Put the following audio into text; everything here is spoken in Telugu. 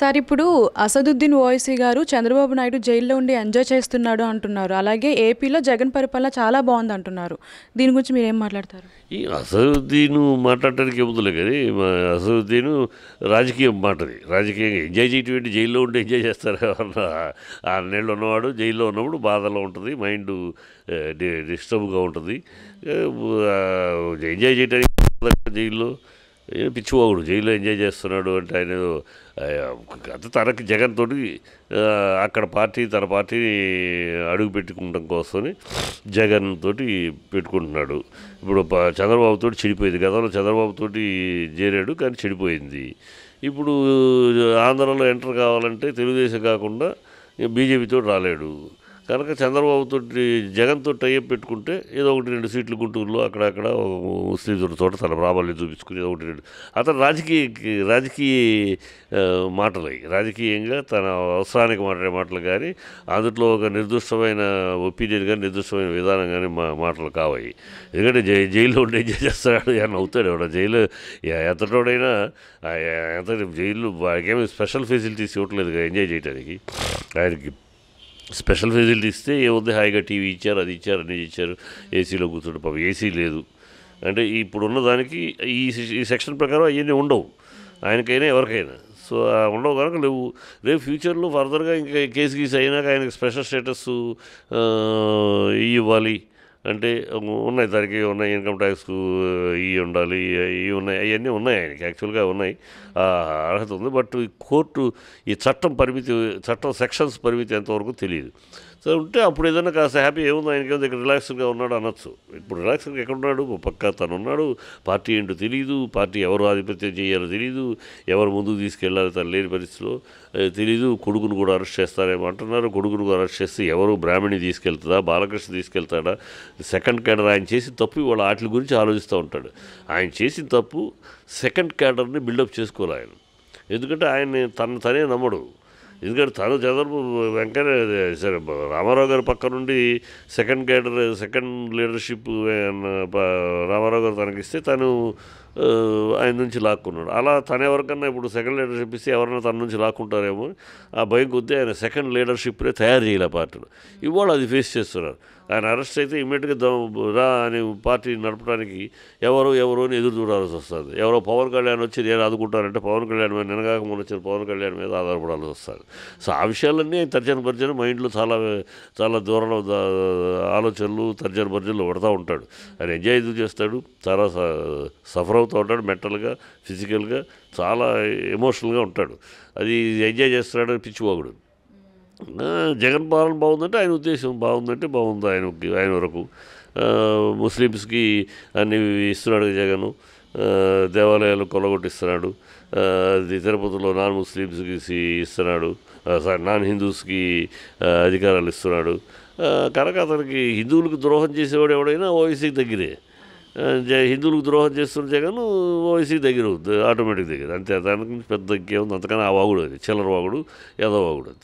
సార్ ఇప్పుడు అసదుద్దీన్ ఓవైసీ గారు చంద్రబాబు నాయుడు జైల్లో ఉండి ఎంజాయ్ చేస్తున్నాడు అంటున్నారు అలాగే ఏపీలో జగన్ పరిపాలన చాలా బాగుంది అంటున్నారు దీని గురించి మీరు ఏం మాట్లాడతారు ఈ అసదుద్దీన్ మాట్లాడటానికి ఏముందిలే కానీ అసదుద్దీన్ రాజకీయం మాటది రాజకీయంగా ఎంజాయ్ చేయటువంటి జైల్లో ఉండి ఎంజాయ్ చేస్తారు ఆ నెలలో ఉన్నవాడు జైల్లో ఉన్నప్పుడు బాధలో ఉంటుంది మైండ్ డిస్టర్బ్గా ఉంటుంది ఎంజాయ్ చేయడానికి జైల్లో పిచ్చివాడు జైల్లో ఎంజాయ్ చేస్తున్నాడు అంటే ఆయన అంత తనకి జగన్ తోటి అక్కడ పార్టీ తన పార్టీని అడుగు పెట్టుకుంటాం కోసమని జగన్ తోటి పెట్టుకుంటున్నాడు ఇప్పుడు చంద్రబాబు తోటి చెడిపోయింది గతంలో చంద్రబాబు తోటి చేరాడు కానీ చెడిపోయింది ఇప్పుడు ఆంధ్రలో ఎంటర్ కావాలంటే తెలుగుదేశం కాకుండా బీజేపీతో రాలేడు కనుక చంద్రబాబుతో జగన్తో టైఅప్ పెట్టుకుంటే ఏదో ఒకటి రెండు సీట్లు గుంటూరులో అక్కడక్కడ ముస్లింల చోట తన ప్రాబల్యం చూపించుకుని ఏదో ఒకటి రెండు అతను రాజకీయ రాజకీయ మాటలు రాజకీయంగా తన అవసరానికి మాట్లాడే మాటలు కానీ అందులో ఒక నిర్దిష్టమైన ఒపీనియన్ కానీ నిర్దిష్టమైన విధానం కానీ మా మాటలు కావాయి ఎందుకంటే జై జైల్లో ఉండే చేస్తాడు ఏమన్నా అవుతాడు ఎవడ జైలు ఎంతటోడైనా ఎంత జైలు వాడికేమి స్పెషల్ ఫెసిలిటీస్ ఇవ్వట్లేదు ఎంజాయ్ చేయడానికి ఆయనకి స్పెషల్ ఫెసిలిటీ ఇస్తే ఏముంది హాయిగా టీవీ ఇచ్చారు అది ఇచ్చారు అన్నీ ఇచ్చారు ఏసీలో కూర్చుంటే పాపం ఏసీ లేదు అంటే ఇప్పుడున్న దానికి ఈ ఈ సెక్షన్ ప్రకారం అవన్నీ ఉండవు ఆయనకైనా ఎవరికైనా సో ఉండవు కనుక లేవు రేపు ఫ్యూచర్లో ఫర్దర్గా ఇంకా కేసు గీసు అయినాక ఆయనకి స్పెషల్ స్టేటస్ ఇవ్వాలి అంటే ఉన్నాయి దానికి ఉన్నాయి ఇన్కమ్ ట్యాక్స్ ఇవి ఉండాలి ఇవి ఉన్నాయి అవన్నీ ఉన్నాయి ఆయనకి యాక్చువల్గా ఉన్నాయి అర్హత ఉంది బట్ ఈ కోర్టు ఈ చట్టం పరిమితి చట్టం సెక్షన్స్ పరిమితి ఎంతవరకు తెలియదు సో ఉంటే అప్పుడు ఏదైనా కాస్త హ్యాపీ ఏముంది ఆయనకి దగ్గర రిలాక్స్గా ఉన్నాడు అనొచ్చు ఇప్పుడు ఎక్కడ ఎక్కడున్నాడు పక్క తను ఉన్నాడు పార్టీ ఏంటో తెలియదు పార్టీ ఎవరు ఆధిపత్యం చేయాలో తెలియదు ఎవరు ముందుకు తీసుకెళ్లాలో తను లేని పరిస్థితిలో తెలీదు కొడుకును కూడా అరెస్ట్ చేస్తారేమో అంటున్నారు కొడుకును కూడా అరెస్ట్ చేస్తే ఎవరు బ్రాహ్మణి తీసుకెళ్తుందా బాలకృష్ణ తీసుకెళ్తాడా సెకండ్ క్యాడర్ ఆయన చేసిన తప్పు వాళ్ళ వాటి గురించి ఆలోచిస్తూ ఉంటాడు ఆయన చేసిన తప్పు సెకండ్ క్యాడర్ని బిల్డప్ చేసుకోవాలి ఆయన ఎందుకంటే ఆయన్ని తన తనే నమ్మడు ఎందుకంటే తను చంద్రబాబు వెంకయ్య సరే రామారావు గారి పక్క నుండి second cadre second leadership Ramarao గారు తనకిస్తే తను ఆయన నుంచి లాక్కున్నాడు అలా తన ఎవరికన్నా ఇప్పుడు సెకండ్ లీడర్షిప్ ఇస్తే ఎవరైనా తన నుంచి లాక్కుంటారేమో ఆ భయం కొద్దీ ఆయన సెకండ్ లీడర్షిప్నే తయారు చేయాలి పార్టీలు ఇవాళ అది ఫేస్ చేస్తున్నారు ఆయన అరెస్ట్ అయితే ఇమ్మీడియట్గా రా అని పార్టీ నడపడానికి ఎవరు ఎవరు అని ఎదురు చూడాల్సి వస్తుంది ఎవరో పవన్ కళ్యాణ్ వచ్చి నేను ఆదుకుంటారంటే పవన్ కళ్యాణ్ మీద నినగాక మొన్న వచ్చిన పవన్ కళ్యాణ్ మీద ఆధారపడాల్సి వస్తుంది సో ఆ విషయాలన్నీ తర్జన భర్జన మైండ్లో చాలా చాలా దూరం ఆలోచనలు తర్జన భర్జనలు పడతా ఉంటాడు ఆయన ఎంజాయ్ చేస్తాడు చాలా సఫర్ అవుతూ ఉంటాడు మెంటల్గా ఫిజికల్గా చాలా ఎమోషనల్గా ఉంటాడు అది ఎంజాయ్ చేస్తున్నాడు పిచ్చిపోగుడు జగన్ పాలన బాగుందంటే ఆయన ఉద్దేశం బాగుందంటే బాగుంది ఆయన ఆయన వరకు ముస్లిమ్స్కి అన్ని ఇస్తున్నాడు జగన్ దేవాలయాలు కొలగొట్టిస్తున్నాడు తిరుపతిలో నాన్ ముస్లిమ్స్కి ఇస్తున్నాడు సారీ నాన్ హిందూస్కి అధికారాలు ఇస్తున్నాడు కనుక అతనికి హిందువులకు ద్రోహం చేసేవాడు ఎవడైనా ఓవైసీకి దగ్గరే హిందువులకు ద్రోహం చేస్తున్న జగన్ ఓవైసీ దగ్గర ఆటోమేటిక్ దగ్గర అంతే దానికి పెద్ద ఇంకేముంది అంతకన్నా ఆ వాగుడు అది చిల్లర వాగుడు ఏదో వాగుడు అంతే